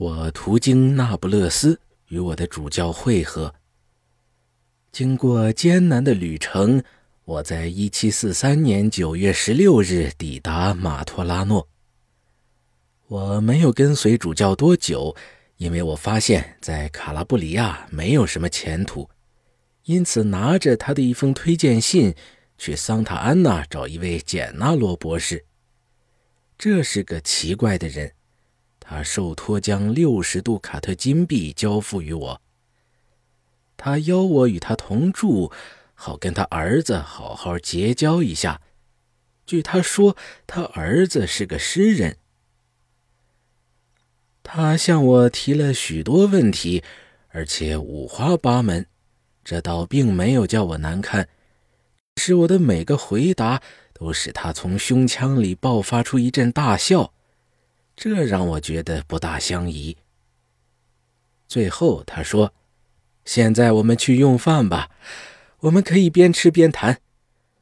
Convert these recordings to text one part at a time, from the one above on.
我途经那不勒斯，与我的主教会合。经过艰难的旅程，我在1743年9月16日抵达马托拉诺。我没有跟随主教多久，因为我发现，在卡拉布里亚没有什么前途，因此拿着他的一封推荐信，去桑塔安娜找一位简纳罗博士。这是个奇怪的人。他受托将六十度卡特金币交付于我。他邀我与他同住，好跟他儿子好好结交一下。据他说，他儿子是个诗人。他向我提了许多问题，而且五花八门。这倒并没有叫我难堪，使我的每个回答都使他从胸腔里爆发出一阵大笑。这让我觉得不大相宜。最后他说：“现在我们去用饭吧，我们可以边吃边谈。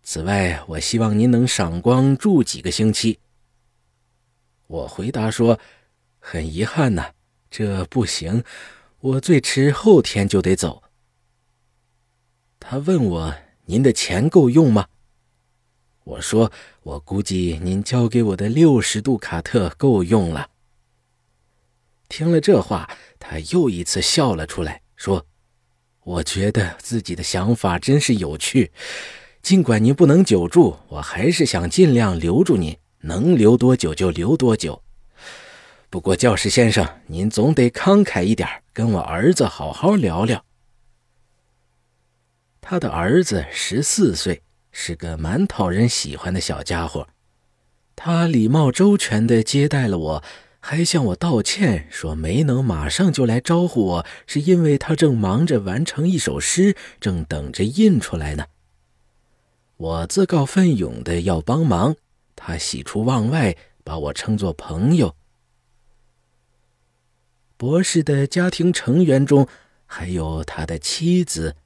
此外，我希望您能赏光住几个星期。”我回答说：“很遗憾呐，这不行，我最迟后天就得走。”他问我：“您的钱够用吗？”我说：“我估计您交给我的六十度卡特够用了。”听了这话，他又一次笑了出来，说：“我觉得自己的想法真是有趣。尽管您不能久住，我还是想尽量留住您，能留多久就留多久。不过，教师先生，您总得慷慨一点，跟我儿子好好聊聊。他的儿子十四岁。”是个蛮讨人喜欢的小家伙，他礼貌周全地接待了我，还向我道歉，说没能马上就来招呼我，是因为他正忙着完成一首诗，正等着印出来呢。我自告奋勇地要帮忙，他喜出望外，把我称作朋友。博士的家庭成员中还有他的妻子。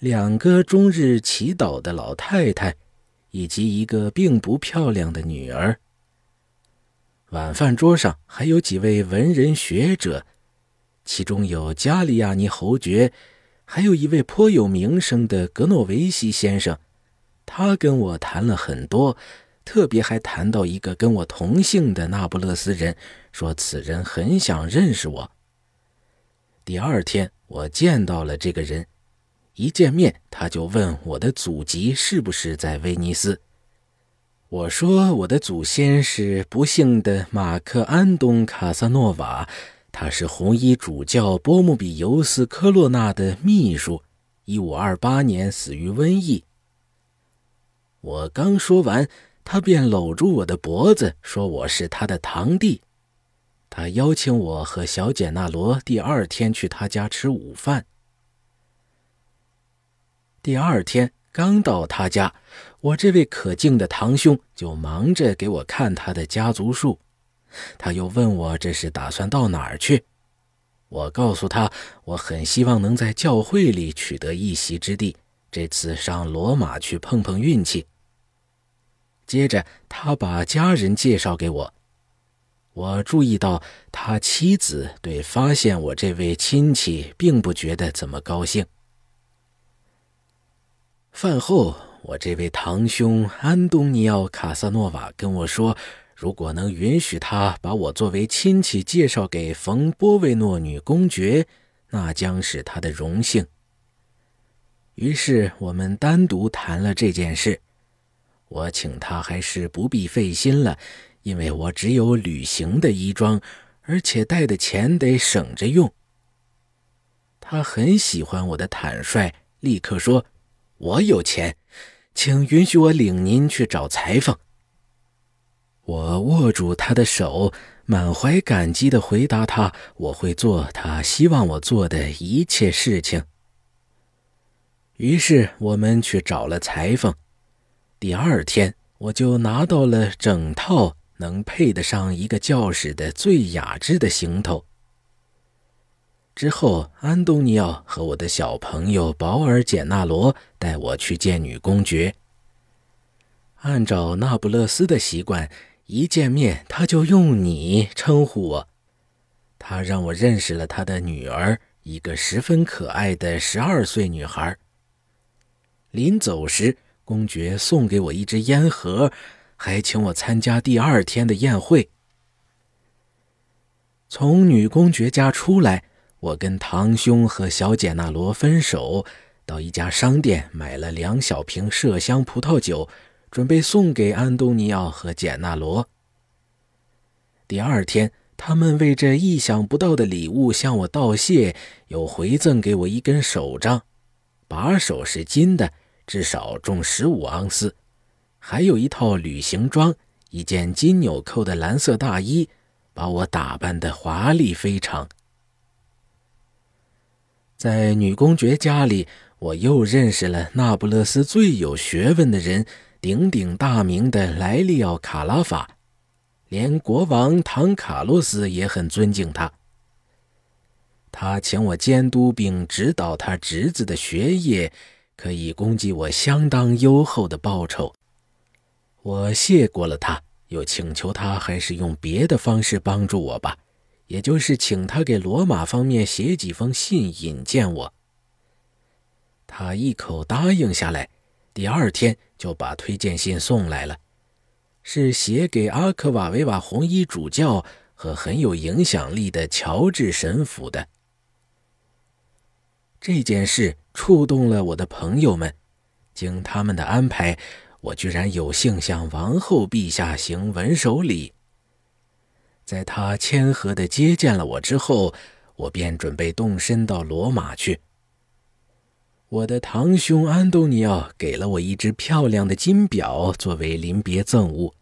两个终日祈祷的老太太，以及一个并不漂亮的女儿。晚饭桌上还有几位文人学者，其中有加利亚尼侯爵，还有一位颇有名声的格诺维西先生。他跟我谈了很多，特别还谈到一个跟我同姓的那不勒斯人，说此人很想认识我。第二天，我见到了这个人。一见面，他就问我的祖籍是不是在威尼斯。我说我的祖先是不幸的马克·安东·卡萨诺瓦，他是红衣主教波姆比尤斯科洛纳的秘书，1528年死于瘟疫。我刚说完，他便搂住我的脖子，说我是他的堂弟。他邀请我和小简纳罗第二天去他家吃午饭。第二天刚到他家，我这位可敬的堂兄就忙着给我看他的家族树。他又问我这是打算到哪儿去。我告诉他，我很希望能在教会里取得一席之地，这次上罗马去碰碰运气。接着，他把家人介绍给我。我注意到他妻子对发现我这位亲戚并不觉得怎么高兴。饭后，我这位堂兄安东尼奥·卡萨诺瓦跟我说：“如果能允许他把我作为亲戚介绍给冯波维诺女公爵，那将是他的荣幸。”于是我们单独谈了这件事。我请他还是不必费心了，因为我只有旅行的衣装，而且带的钱得省着用。他很喜欢我的坦率，立刻说。我有钱，请允许我领您去找裁缝。我握住他的手，满怀感激的回答他：“我会做他希望我做的一切事情。”于是我们去找了裁缝。第二天，我就拿到了整套能配得上一个教士的最雅致的行头。之后，安东尼奥和我的小朋友保尔·简纳罗带我去见女公爵。按照那不勒斯的习惯，一见面他就用“你”称呼我。他让我认识了他的女儿，一个十分可爱的十二岁女孩。临走时，公爵送给我一支烟盒，还请我参加第二天的宴会。从女公爵家出来。我跟堂兄和小姐纳罗分手，到一家商店买了两小瓶麝香葡萄酒，准备送给安东尼奥和简纳罗。第二天，他们为这意想不到的礼物向我道谢，又回赠给我一根手杖，把手是金的，至少重十五盎司，还有一套旅行装，一件金纽扣的蓝色大衣，把我打扮得华丽非常。在女公爵家里，我又认识了那不勒斯最有学问的人，鼎鼎大名的莱利奥·卡拉法，连国王唐·卡洛斯也很尊敬他。他请我监督并指导他侄子的学业，可以供给我相当优厚的报酬。我谢过了他，又请求他还是用别的方式帮助我吧。也就是请他给罗马方面写几封信引荐我，他一口答应下来，第二天就把推荐信送来了，是写给阿克瓦维瓦红衣主教和很有影响力的乔治神父的。这件事触动了我的朋友们，经他们的安排，我居然有幸向王后陛下行吻手礼。在他谦和地接见了我之后，我便准备动身到罗马去。我的堂兄安东尼奥给了我一只漂亮的金表作为临别赠物，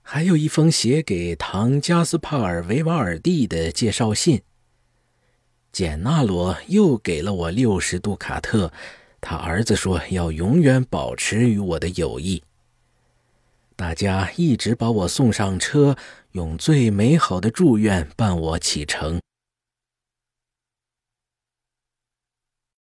还有一封写给唐加斯帕尔维瓦尔蒂的介绍信。简纳罗又给了我六十杜卡特，他儿子说要永远保持与我的友谊。大家一直把我送上车，用最美好的祝愿伴我启程。